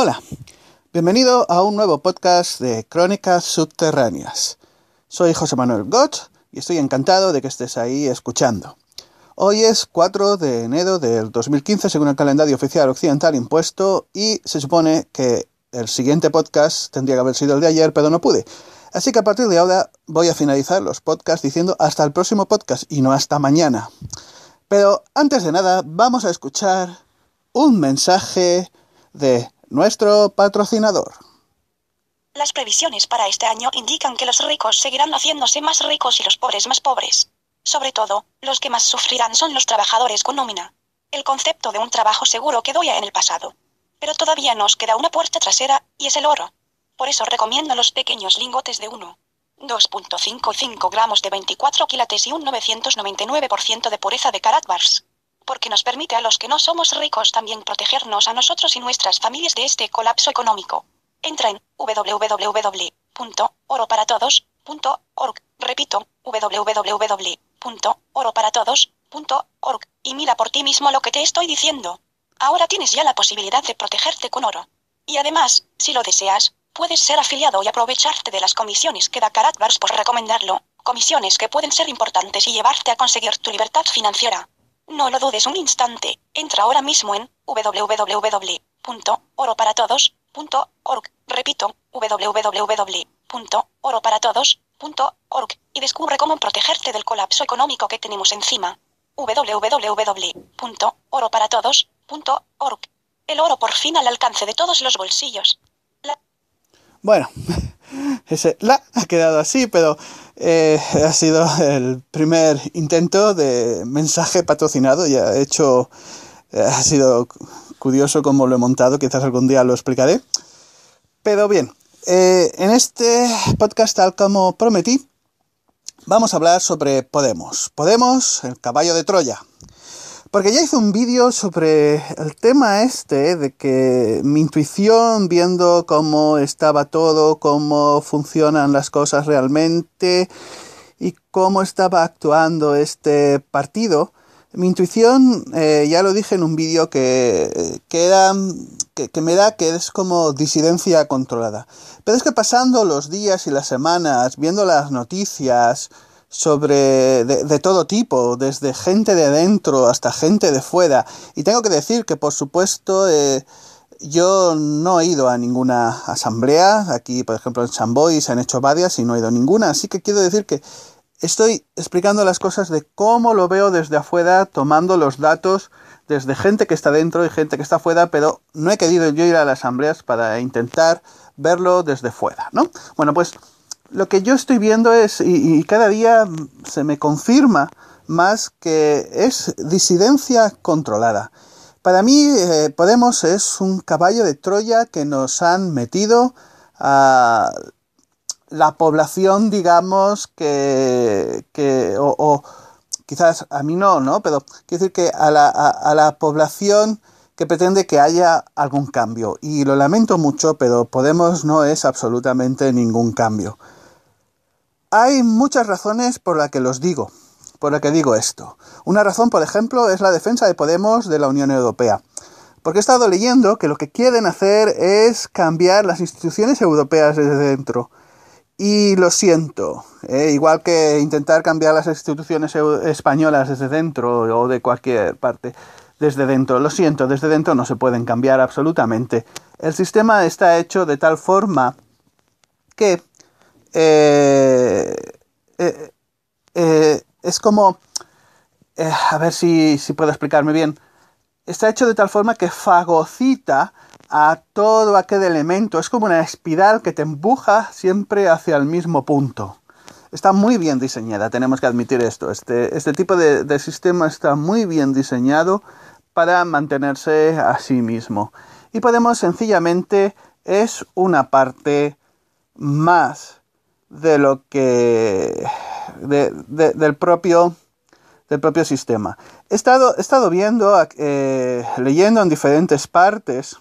Hola, bienvenido a un nuevo podcast de Crónicas Subterráneas. Soy José Manuel Gotch y estoy encantado de que estés ahí escuchando. Hoy es 4 de enero del 2015 según el calendario oficial occidental impuesto y se supone que el siguiente podcast tendría que haber sido el de ayer, pero no pude. Así que a partir de ahora voy a finalizar los podcasts diciendo hasta el próximo podcast y no hasta mañana. Pero antes de nada, vamos a escuchar un mensaje de nuestro patrocinador. Las previsiones para este año indican que los ricos seguirán haciéndose más ricos y los pobres más pobres. Sobre todo, los que más sufrirán son los trabajadores con nómina. El concepto de un trabajo seguro quedó ya en el pasado. Pero todavía nos queda una puerta trasera, y es el oro. Por eso recomiendo los pequeños lingotes de 1. 2.55 gramos de 24 quilates y un 999% de pureza de Karatbars porque nos permite a los que no somos ricos también protegernos a nosotros y nuestras familias de este colapso económico. Entra en www.oroparatodos.org, repito, www.oroparatodos.org, y mira por ti mismo lo que te estoy diciendo. Ahora tienes ya la posibilidad de protegerte con oro. Y además, si lo deseas, puedes ser afiliado y aprovecharte de las comisiones que da Caratbars por recomendarlo, comisiones que pueden ser importantes y llevarte a conseguir tu libertad financiera. No lo dudes un instante. Entra ahora mismo en www.oroparatodos.org. Repito, www.oroparatodos.org y descubre cómo protegerte del colapso económico que tenemos encima. www.oroparatodos.org. El oro por fin al alcance de todos los bolsillos. Bueno. Ese la ha quedado así, pero eh, ha sido el primer intento de mensaje patrocinado. Ya hecho. Eh, ha sido curioso cómo lo he montado, quizás algún día lo explicaré. Pero bien, eh, en este podcast, tal como prometí, vamos a hablar sobre Podemos. Podemos, el caballo de Troya. Porque ya hice un vídeo sobre el tema este, ¿eh? de que mi intuición viendo cómo estaba todo, cómo funcionan las cosas realmente y cómo estaba actuando este partido. Mi intuición, eh, ya lo dije en un vídeo, que, que, me da que es como disidencia controlada. Pero es que pasando los días y las semanas, viendo las noticias, sobre de, todo tipo, desde gente de dentro hasta gente de fuera. Y tengo que decir que, por supuesto, eh, yo no he ido a ninguna asamblea. Aquí, por ejemplo, en Chamboy se han hecho varias y no he ido a ninguna. Así que quiero decir que estoy explicando las cosas de cómo lo veo desde afuera, tomando los datos desde gente que está dentro y gente que está afuera pero no he querido yo ir a las asambleas para intentar verlo desde fuera, ¿no? Bueno, pues lo que yo estoy viendo es, y, cada día se me confirma más, que es disidencia controlada. Para mí, eh, Podemos es un caballo de Troya que nos han metido a la población, digamos, que, o, quizás a mí no, ¿no? Pero quiero decir que a la población que pretende que haya algún cambio. Y lo lamento mucho, pero Podemos no es absolutamente ningún cambio. Hay muchas razones por las que los digo, por las que digo esto. Una razón, por ejemplo, es la defensa de Podemos de la Unión Europea. Porque he estado leyendo que lo que quieren hacer es cambiar las instituciones europeas desde dentro. Y lo siento, eh, igual que intentar cambiar las instituciones españolas desde dentro o de cualquier parte, desde dentro, lo siento, desde dentro no se pueden cambiar absolutamente. El sistema está hecho de tal forma que eh, eh, eh, es como, a ver si, puedo explicarme bien, está hecho de tal forma que fagocita a todo aquel elemento, es como una espiral que te empuja siempre hacia el mismo punto. Está muy bien diseñada, tenemos que admitir esto. Este, este tipo de sistema está muy bien diseñado para mantenerse a sí mismo. Y podemos sencillamente es una parte más de lo que de, del propio del propio sistema. He estado, he estado viendo, eh, leyendo en diferentes partes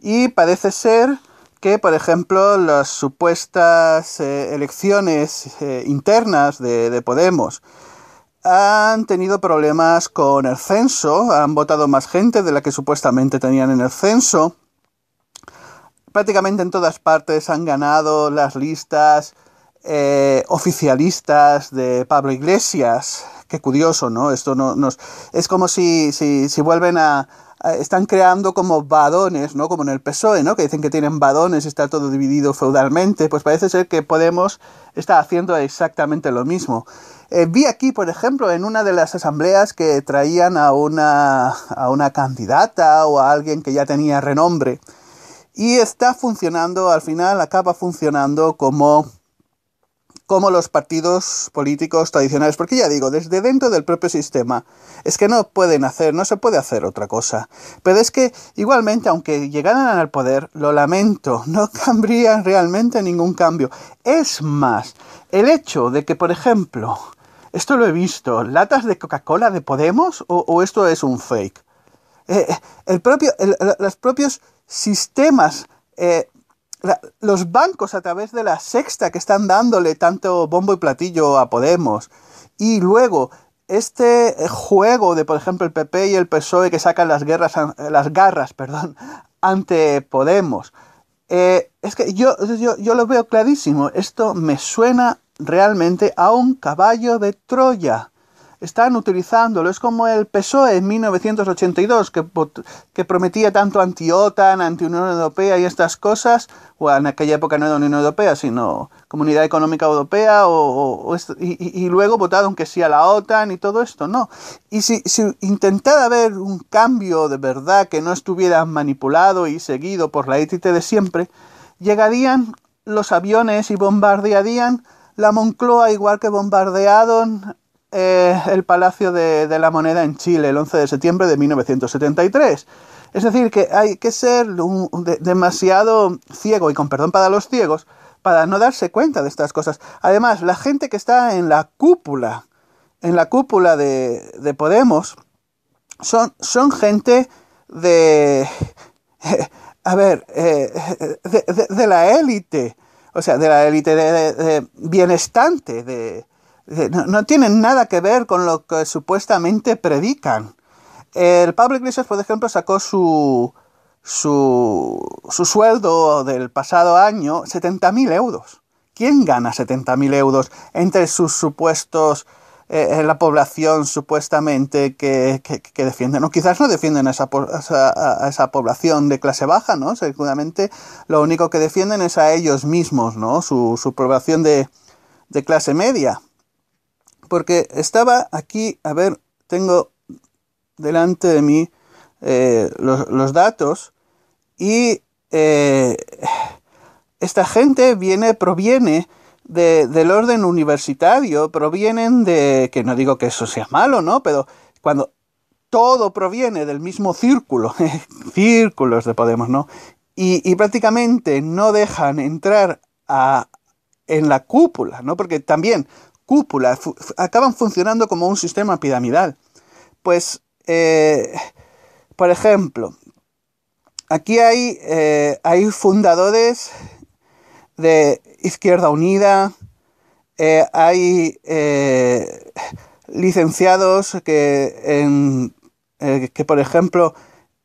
y parece ser que, por ejemplo, las supuestas eh, elecciones eh, internas de, de, Podemos han tenido problemas con el censo, han votado más gente de la que supuestamente tenían en el censo, prácticamente en todas partes han ganado las listas eh, oficialistas de Pablo Iglesias. Qué curioso, ¿no? Esto no, nos, es como si, vuelven a, Están creando como badones, ¿no? Como en el PSOE, ¿no? Que dicen que tienen badones está todo dividido feudalmente. Pues parece ser que Podemos está haciendo exactamente lo mismo. Eh, vi aquí, por ejemplo, en una de las asambleas que traían a a una candidata o a alguien que ya tenía renombre y está funcionando, al final acaba funcionando como, como los partidos políticos tradicionales. Porque ya digo, desde dentro del propio sistema, es que no pueden hacer, no se puede hacer otra cosa. Pero es que igualmente, aunque llegaran al poder, lo lamento, no cambiarían realmente ningún cambio. Es más, el hecho de que, por ejemplo, esto lo he visto, latas de Coca-Cola de Podemos o, esto es un fake. Eh, eh, el propio, las propios sistemas, eh, los bancos a través de la sexta que están dándole tanto bombo y platillo a Podemos, y luego este juego de, por ejemplo, el PP y el PSOE que sacan las, guerras, eh, las garras perdón, ante Podemos, eh, es que yo, yo, yo lo veo clarísimo, esto me suena realmente a un caballo de Troya están utilizándolo. Es como el PSOE en 1982, que, que prometía tanto anti-OTAN, anti-Unión Europea y estas cosas. O en aquella época no era Unión Europea, sino Comunidad Económica Europea, y, luego votaron que sí a la OTAN y todo esto. No. Y si, intentara haber un cambio de verdad que no estuviera manipulado y seguido por la élite de siempre, llegarían los aviones y bombardearían la Moncloa igual que bombardearon eh, el Palacio de, la Moneda en Chile el 11 de septiembre de 1973. Es decir, que hay que ser demasiado ciego, y con perdón para los ciegos, para no darse cuenta de estas cosas. Además, la gente que está en la cúpula, en la cúpula de, Podemos, son, son gente de... a ver, eh, de, la élite, o sea, de la élite de bienestante, de, eh, no, tienen nada que ver con lo que supuestamente predican. El Pablo Iglesias, por ejemplo, sacó su, su, sueldo del pasado año, 70.000 euros. ¿Quién gana 70.000 euros entre sus supuestos, eh, eh, la población supuestamente que, que, defienden? quizás no defienden a esa, población de clase baja, ¿no? Seguramente lo único que defienden es a ellos mismos, ¿no? Su, su población de clase media porque estaba aquí, a ver, tengo delante de mí eh, los, datos y eh, esta gente viene, proviene del orden universitario, provienen de, que no digo que eso sea malo, ¿no? Pero cuando todo proviene del mismo círculo, círculos de Podemos, ¿no? Y, y prácticamente no dejan entrar a, en la cúpula, ¿no? Porque también cúpula, acaban funcionando como un sistema piramidal. Pues, eh, por ejemplo, aquí hay, eh, hay fundadores de Izquierda Unida, eh, hay licenciados que, que, por ejemplo,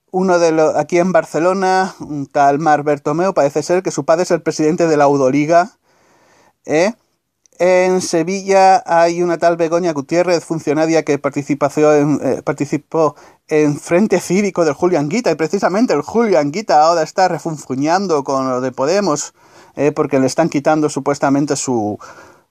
uno de los, aquí en Barcelona, un tal Mar Bertomeu, parece ser que su padre es el presidente de la Udoliga, ¿eh? En Sevilla hay una tal Begoña Gutiérrez, funcionaria que participó en, eh, Frente Cívico del Julián Guita, y precisamente el Julián Guita ahora está refunfuñando con lo de Podemos, eh, porque le están quitando supuestamente su,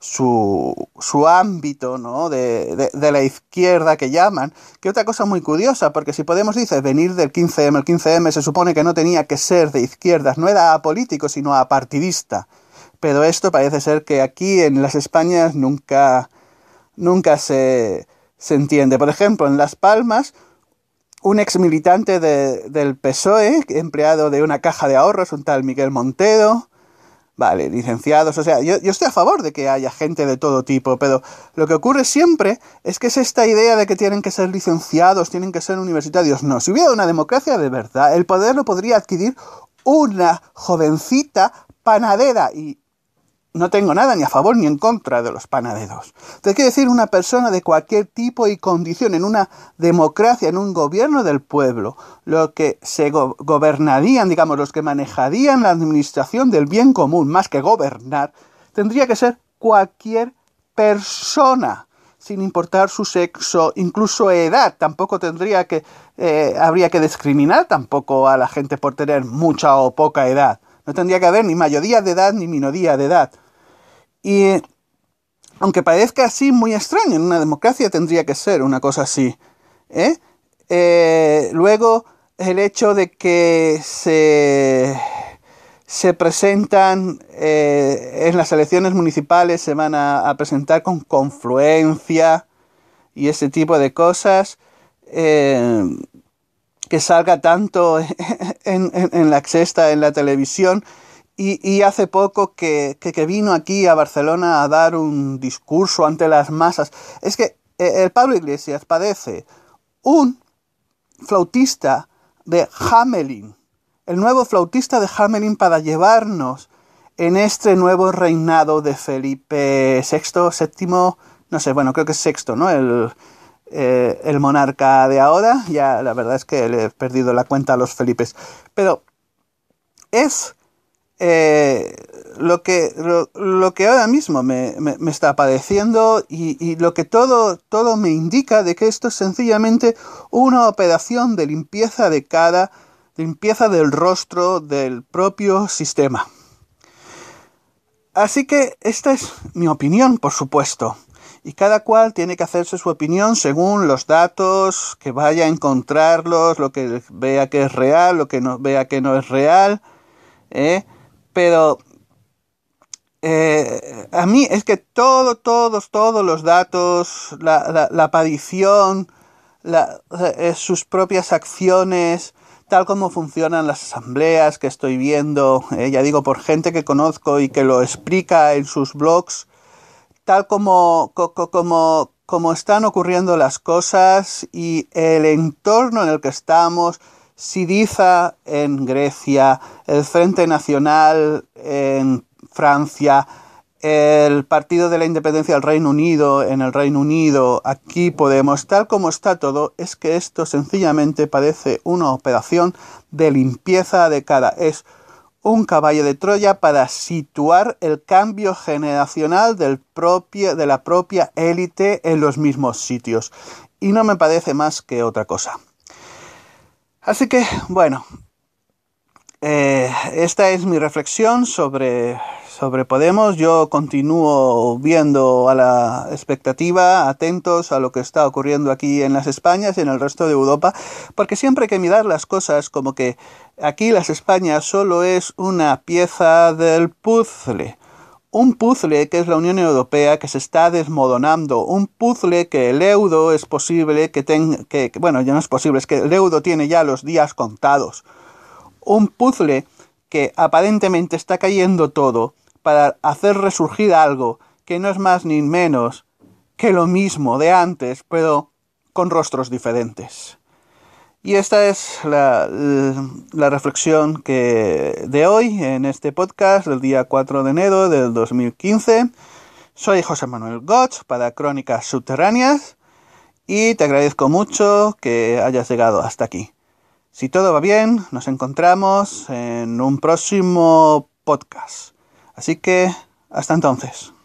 su, ámbito ¿no? De, de, la izquierda que llaman. Que otra cosa muy curiosa, porque si Podemos dice venir del 15M, el 15M se supone que no tenía que ser de izquierdas, no era apolítico, sino apartidista. Pero esto parece ser que aquí en las Españas nunca, nunca se, se entiende. Por ejemplo, en Las Palmas, un ex militante del PSOE, empleado de una caja de ahorros, un tal Miguel Montero, vale, licenciados, o sea, yo, yo, estoy a favor de que haya gente de todo tipo, pero lo que ocurre siempre es que es esta idea de que tienen que ser licenciados, tienen que ser universitarios. No, si hubiera una democracia de verdad, el poder lo podría adquirir una jovencita panadera y no tengo nada ni a favor ni en contra de los panaderos. Te que decir una persona de cualquier tipo y condición en una democracia, en un gobierno del pueblo, lo que se gobernarían, digamos, los que manejarían la administración del bien común, más que gobernar, tendría que ser cualquier persona sin importar su sexo, incluso edad, tampoco tendría que, eh, habría que discriminar tampoco a la gente por tener mucha o poca edad. No tendría que haber ni mayoría de edad ni minoría de edad. Y eh, aunque parezca así muy extraño, en una democracia tendría que ser una cosa así. ¿eh? Eh, luego, el hecho de que se, se presentan en las elecciones municipales, se van a, presentar con confluencia y ese tipo de cosas que salga tanto en, en, la cesta en la televisión, y, hace poco que, vino aquí a Barcelona a dar un discurso ante las masas. Es que eh, el Pablo Iglesias padece un flautista de Hamelin, el nuevo flautista de Hamelin para llevarnos en este nuevo reinado de Felipe VI, VII, no sé, bueno, creo que es VI, ¿no? El, eh, el monarca de ahora, ya la verdad es que le he perdido la cuenta a los Felipes, pero es eh, lo, que, lo, que ahora mismo me, está padeciendo y, lo que todo, todo me indica de que esto es sencillamente una operación de limpieza de cada limpieza del rostro del propio sistema. Así que esta es mi opinión, por supuesto. Y cada cual tiene que hacerse su opinión según los datos que vaya a encontrarlos, lo que vea que es real, lo que no, vea que no es real. ¿eh? pero eh, a mí es que todo, todos, todos los datos, la, la, eh, sus propias acciones, tal como funcionan las asambleas que estoy viendo, eh, ya digo, por gente que conozco y que lo explica en sus blogs, tal como, como, como están ocurriendo las cosas y el entorno en el que estamos, Sidiza en Grecia, el Frente Nacional en Francia, el Partido de la Independencia del Reino Unido en el Reino Unido, aquí Podemos, tal como está todo, es que esto sencillamente parece una operación de limpieza de cara. Es un caballo de Troya para situar el cambio generacional del propio, de la propia élite en los mismos sitios. Y no me parece más que otra cosa. Así que, bueno, eh, esta es mi reflexión sobre, sobre Podemos. Yo continúo viendo a la expectativa, atentos a lo que está ocurriendo aquí en las Españas y en el resto de Europa, porque siempre hay que mirar las cosas como que aquí las Españas solo es una pieza del puzzle un puzzle que es la Unión Europea que se está desmodonando. un puzzle que el euro es posible que tenga, que, bueno, ya no es posible, es que el euro tiene ya los días contados, un puzzle que aparentemente está cayendo todo para hacer resurgir algo que no es más ni menos que lo mismo de antes, pero con rostros diferentes. Y esta es la, reflexión que de hoy en este podcast del día 4 de enero del 2015. Soy José Manuel Gotch para Crónicas Subterráneas y te agradezco mucho que hayas llegado hasta aquí. Si todo va bien, nos encontramos en un próximo podcast. Así que hasta entonces.